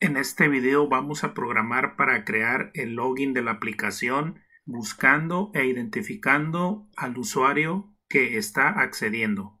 En este video vamos a programar para crear el login de la aplicación buscando e identificando al usuario que está accediendo.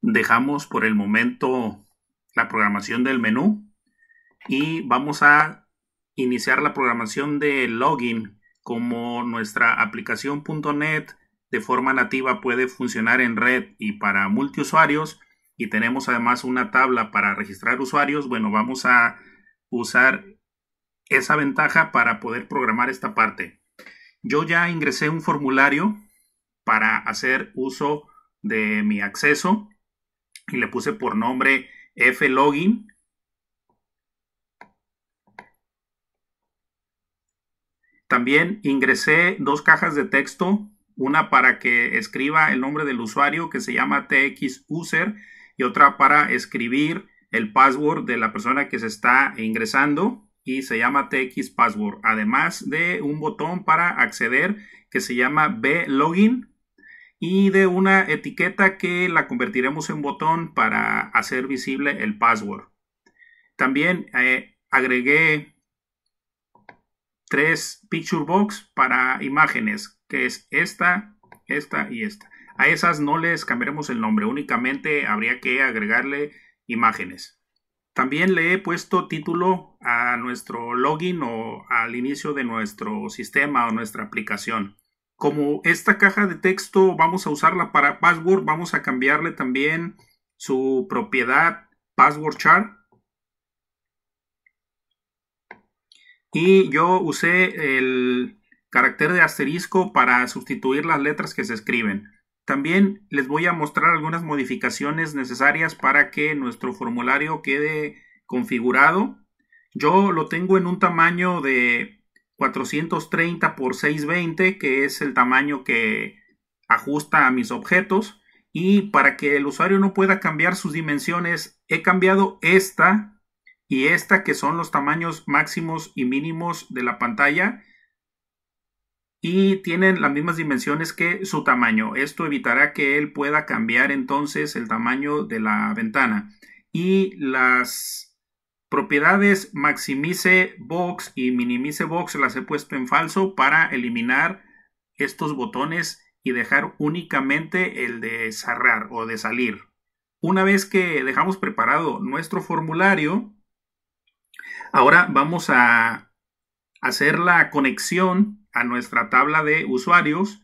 Dejamos por el momento la programación del menú y vamos a iniciar la programación del login como nuestra aplicación.net de forma nativa puede funcionar en red y para multiusuarios y tenemos además una tabla para registrar usuarios, bueno, vamos a usar esa ventaja para poder programar esta parte. Yo ya ingresé un formulario para hacer uso de mi acceso y le puse por nombre flogin También ingresé dos cajas de texto, una para que escriba el nombre del usuario que se llama TXUser y otra para escribir el password de la persona que se está ingresando y se llama TX Password. Además de un botón para acceder que se llama B Login y de una etiqueta que la convertiremos en botón para hacer visible el password. También eh, agregué tres picture box para imágenes, que es esta, esta y esta. A esas no les cambiaremos el nombre, únicamente habría que agregarle imágenes. También le he puesto título a nuestro login o al inicio de nuestro sistema o nuestra aplicación. Como esta caja de texto vamos a usarla para password, vamos a cambiarle también su propiedad password char. Y yo usé el carácter de asterisco para sustituir las letras que se escriben. También les voy a mostrar algunas modificaciones necesarias para que nuestro formulario quede configurado. Yo lo tengo en un tamaño de 430 x 620, que es el tamaño que ajusta a mis objetos. Y para que el usuario no pueda cambiar sus dimensiones, he cambiado esta y esta, que son los tamaños máximos y mínimos de la pantalla y tienen las mismas dimensiones que su tamaño. Esto evitará que él pueda cambiar entonces el tamaño de la ventana. Y las propiedades maximice box y minimize box las he puesto en falso para eliminar estos botones y dejar únicamente el de cerrar o de salir. Una vez que dejamos preparado nuestro formulario, ahora vamos a hacer la conexión a nuestra tabla de usuarios,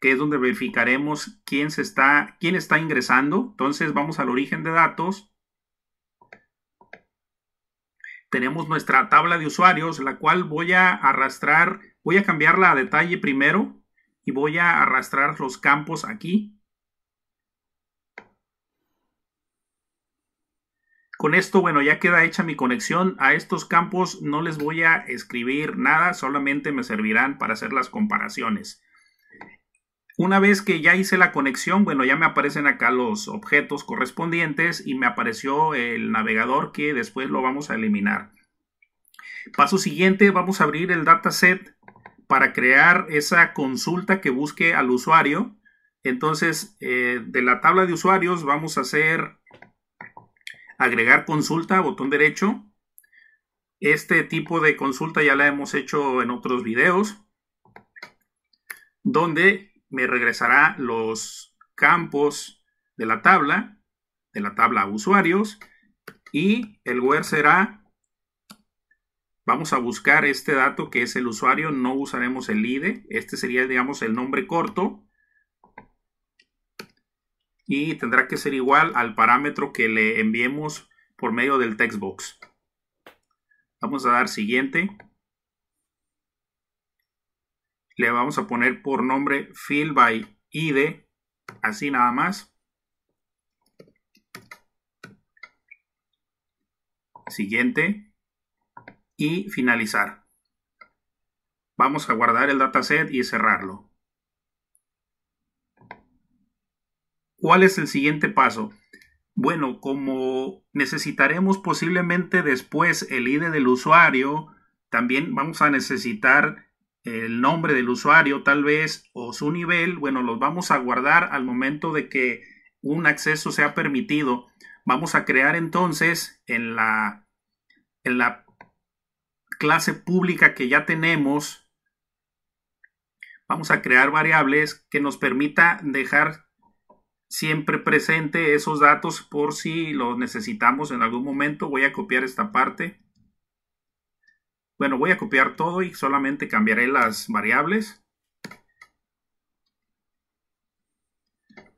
que es donde verificaremos quién, se está, quién está ingresando. Entonces vamos al origen de datos. Tenemos nuestra tabla de usuarios, la cual voy a arrastrar, voy a cambiarla a detalle primero y voy a arrastrar los campos aquí Con esto, bueno, ya queda hecha mi conexión. A estos campos no les voy a escribir nada, solamente me servirán para hacer las comparaciones. Una vez que ya hice la conexión, bueno, ya me aparecen acá los objetos correspondientes y me apareció el navegador que después lo vamos a eliminar. Paso siguiente, vamos a abrir el dataset para crear esa consulta que busque al usuario. Entonces, eh, de la tabla de usuarios vamos a hacer agregar consulta, botón derecho. Este tipo de consulta ya la hemos hecho en otros videos, donde me regresará los campos de la tabla, de la tabla usuarios, y el where será, vamos a buscar este dato que es el usuario, no usaremos el ID, e, este sería digamos el nombre corto, y tendrá que ser igual al parámetro que le enviemos por medio del textbox. Vamos a dar siguiente. Le vamos a poner por nombre fill by id, así nada más. Siguiente. Y finalizar. Vamos a guardar el dataset y cerrarlo. ¿Cuál es el siguiente paso? Bueno, como necesitaremos posiblemente después el ID del usuario, también vamos a necesitar el nombre del usuario tal vez o su nivel, bueno, los vamos a guardar al momento de que un acceso sea permitido. Vamos a crear entonces en la, en la clase pública que ya tenemos, vamos a crear variables que nos permita dejar siempre presente esos datos por si los necesitamos en algún momento. Voy a copiar esta parte. Bueno, voy a copiar todo y solamente cambiaré las variables.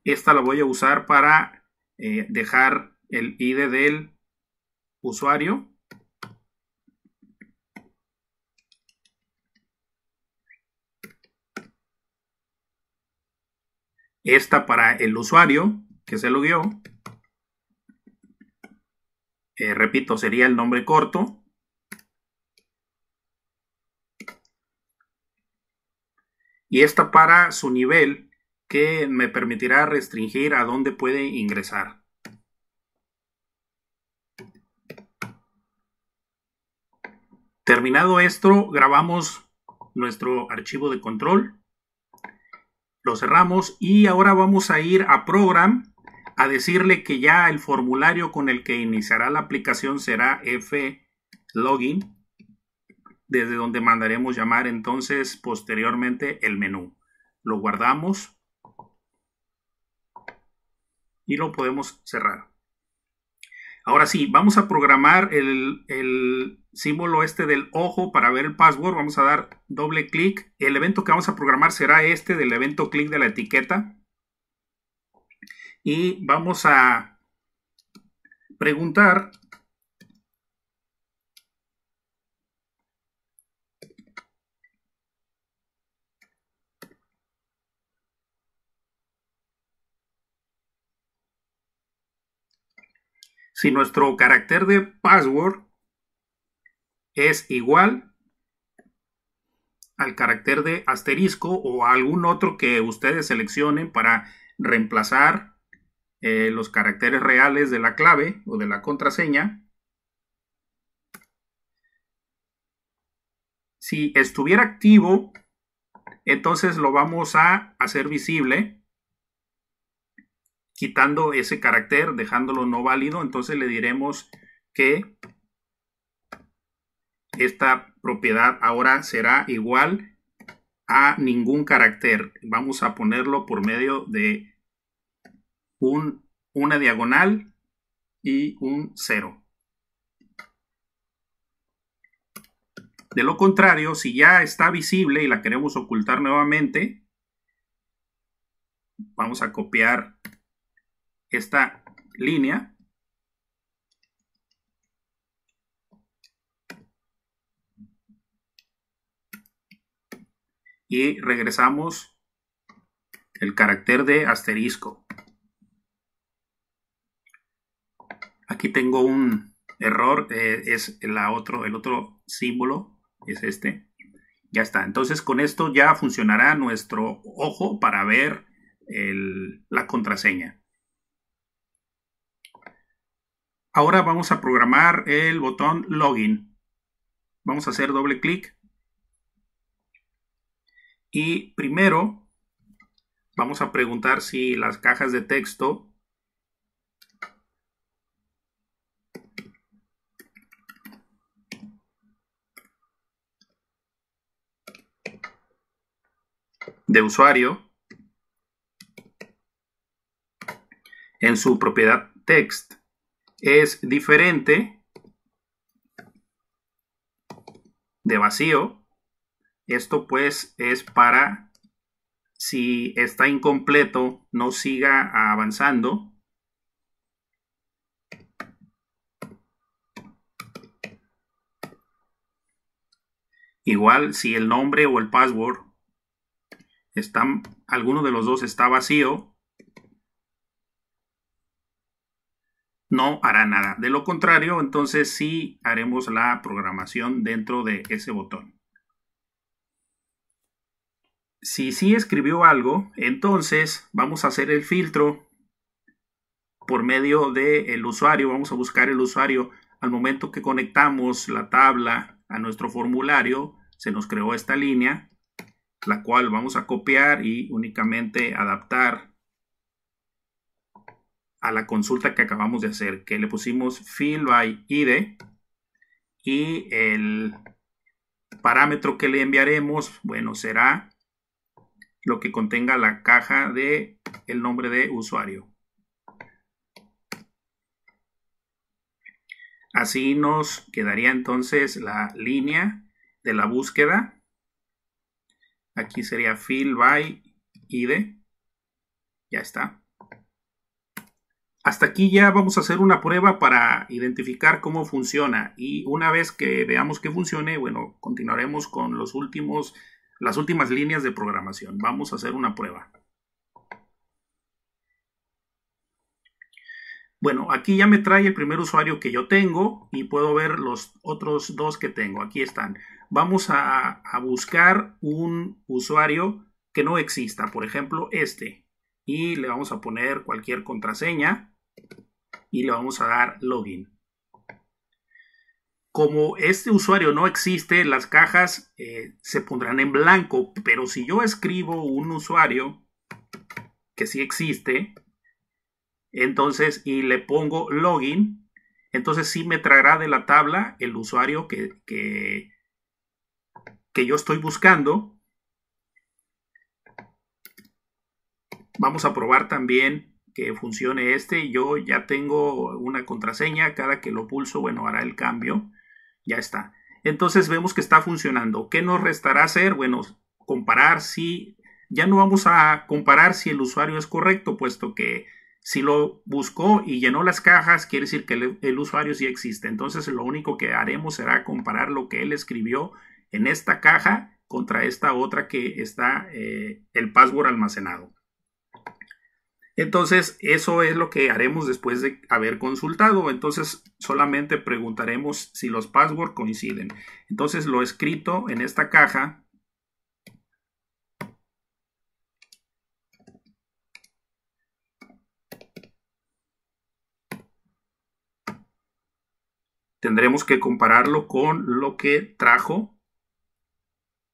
Esta la voy a usar para eh, dejar el ID del usuario. Esta para el usuario que se lo dio. Eh, repito, sería el nombre corto. Y esta para su nivel que me permitirá restringir a dónde puede ingresar. Terminado esto, grabamos nuestro archivo de control lo cerramos y ahora vamos a ir a Program a decirle que ya el formulario con el que iniciará la aplicación será F Login, desde donde mandaremos llamar entonces posteriormente el menú. Lo guardamos y lo podemos cerrar. Ahora sí, vamos a programar el, símbolo este del ojo para ver el password. Vamos a dar doble clic. El evento que vamos a programar será este del evento clic de la etiqueta. Y vamos a preguntar si nuestro carácter de password es igual al carácter de asterisco o algún otro que ustedes seleccionen para reemplazar eh, los caracteres reales de la clave o de la contraseña. Si estuviera activo, entonces lo vamos a hacer visible quitando ese carácter, dejándolo no válido, entonces le diremos que esta propiedad ahora será igual a ningún carácter. Vamos a ponerlo por medio de un, una diagonal y un cero. De lo contrario, si ya está visible y la queremos ocultar nuevamente, vamos a copiar esta línea y regresamos el carácter de asterisco. Aquí tengo un error, eh, es la otro, el otro símbolo, es este. Ya está, entonces con esto ya funcionará nuestro ojo para ver la contraseña. Ahora vamos a programar el botón Login. Vamos a hacer doble clic. Y primero vamos a preguntar si las cajas de texto de usuario en su propiedad text es diferente de vacío. Esto pues es para si está incompleto no siga avanzando. Igual si el nombre o el password están, alguno de los dos está vacío, no hará nada. De lo contrario, entonces sí haremos la programación dentro de ese botón. Si sí escribió algo, entonces vamos a hacer el filtro por medio del usuario. Vamos a buscar el usuario. Al momento que conectamos la tabla a nuestro formulario, se nos creó esta línea, la cual vamos a copiar y únicamente adaptar a la consulta que acabamos de hacer, que le pusimos fill by id y el parámetro que le enviaremos, bueno, será lo que contenga la caja de el nombre de usuario. Así nos quedaría entonces la línea de la búsqueda. Aquí sería fill by id. Ya está. Hasta aquí ya vamos a hacer una prueba para identificar cómo funciona y una vez que veamos que funcione, bueno, continuaremos con los últimos, las últimas líneas de programación. Vamos a hacer una prueba. Bueno, aquí ya me trae el primer usuario que yo tengo y puedo ver los otros dos que tengo. Aquí están. Vamos a, a buscar un usuario que no exista, por ejemplo, este. Y le vamos a poner cualquier contraseña y le vamos a dar login. Como este usuario no existe, las cajas eh, se pondrán en blanco, pero si yo escribo un usuario que sí existe, entonces y le pongo login, entonces sí me traerá de la tabla el usuario que, que, que yo estoy buscando. Vamos a probar también que funcione este. Yo ya tengo una contraseña, cada que lo pulso, bueno, hará el cambio. Ya está. Entonces vemos que está funcionando. ¿Qué nos restará hacer? Bueno, comparar si... Ya no vamos a comparar si el usuario es correcto, puesto que si lo buscó y llenó las cajas, quiere decir que el, usuario sí existe. Entonces lo único que haremos será comparar lo que él escribió en esta caja contra esta otra que está eh, el password almacenado. Entonces, eso es lo que haremos después de haber consultado. Entonces, solamente preguntaremos si los passwords coinciden. Entonces, lo escrito en esta caja tendremos que compararlo con lo que trajo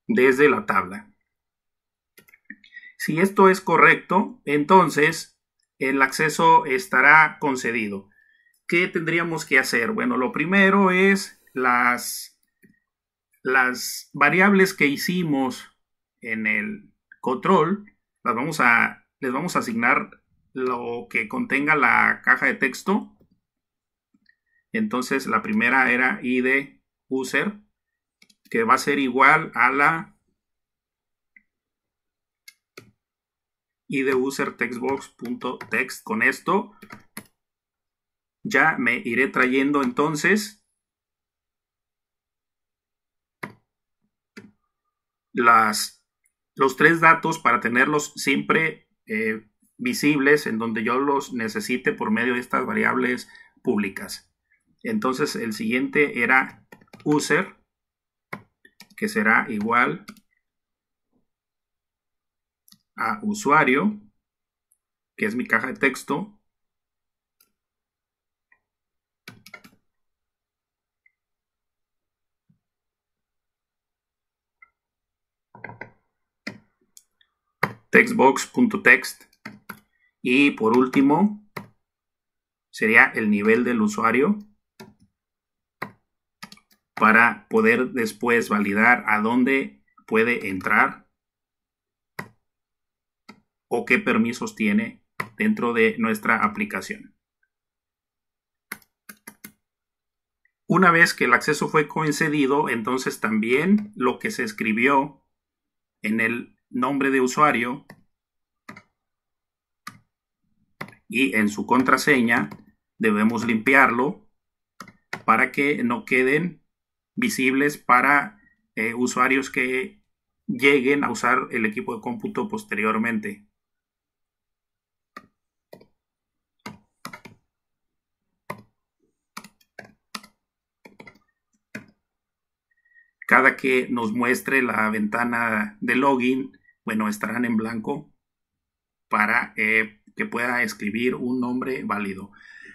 desde la tabla. Si esto es correcto, entonces el acceso estará concedido. ¿Qué tendríamos que hacer? Bueno, lo primero es las, las variables que hicimos en el control, las vamos a, les vamos a asignar lo que contenga la caja de texto. Entonces la primera era id user, que va a ser igual a la y de user Con esto ya me iré trayendo entonces las, los tres datos para tenerlos siempre eh, visibles en donde yo los necesite por medio de estas variables públicas. Entonces el siguiente era user, que será igual usuario, que es mi caja de texto. textbox.text y por último sería el nivel del usuario para poder después validar a dónde puede entrar o qué permisos tiene dentro de nuestra aplicación. Una vez que el acceso fue concedido, entonces también lo que se escribió en el nombre de usuario y en su contraseña debemos limpiarlo para que no queden visibles para eh, usuarios que lleguen a usar el equipo de cómputo posteriormente. cada que nos muestre la ventana de login, bueno, estarán en blanco para eh, que pueda escribir un nombre válido.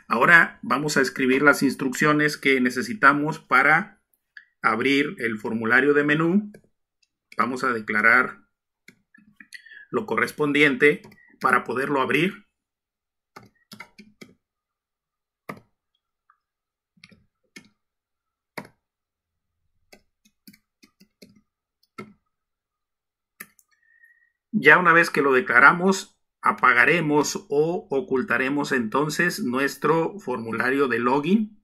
Ahora vamos a escribir las instrucciones que necesitamos para abrir el formulario de menú. Vamos a declarar lo correspondiente para poderlo abrir. Ya una vez que lo declaramos, apagaremos o ocultaremos entonces nuestro formulario de login.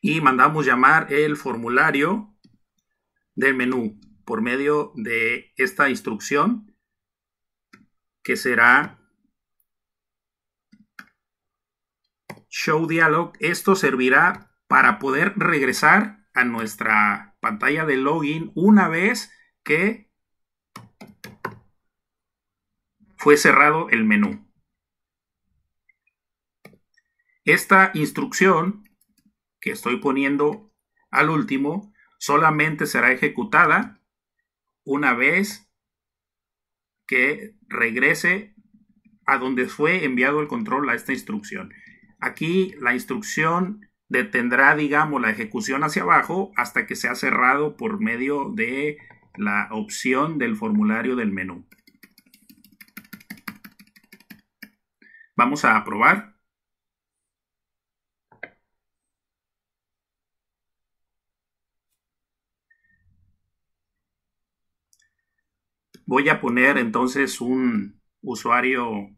Y mandamos llamar el formulario del menú por medio de esta instrucción que será show dialog. Esto servirá para poder regresar a nuestra pantalla de login una vez que fue cerrado el menú. Esta instrucción que estoy poniendo al último solamente será ejecutada una vez que regrese a donde fue enviado el control a esta instrucción. Aquí la instrucción detendrá, digamos, la ejecución hacia abajo hasta que sea cerrado por medio de la opción del formulario del menú. Vamos a aprobar. Voy a poner entonces un usuario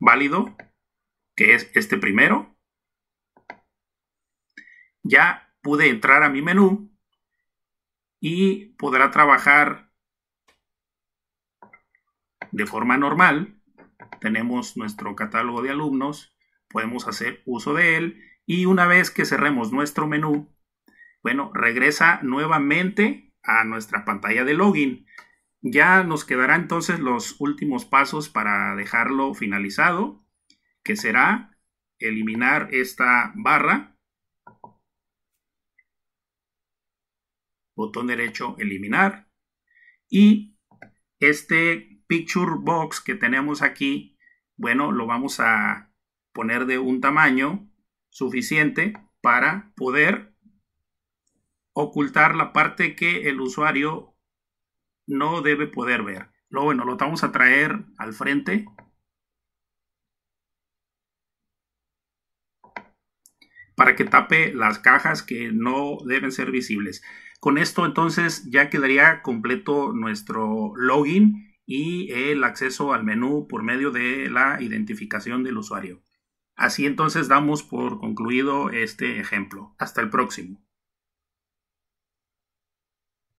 válido que es este primero, ya pude entrar a mi menú y podrá trabajar de forma normal. Tenemos nuestro catálogo de alumnos, podemos hacer uso de él y una vez que cerremos nuestro menú, bueno, regresa nuevamente a nuestra pantalla de login. Ya nos quedará entonces los últimos pasos para dejarlo finalizado que será eliminar esta barra, botón derecho, eliminar, y este picture box que tenemos aquí, bueno, lo vamos a poner de un tamaño suficiente para poder ocultar la parte que el usuario no debe poder ver. Lo bueno, lo vamos a traer al frente para que tape las cajas que no deben ser visibles. Con esto entonces ya quedaría completo nuestro login y el acceso al menú por medio de la identificación del usuario. Así entonces damos por concluido este ejemplo. Hasta el próximo.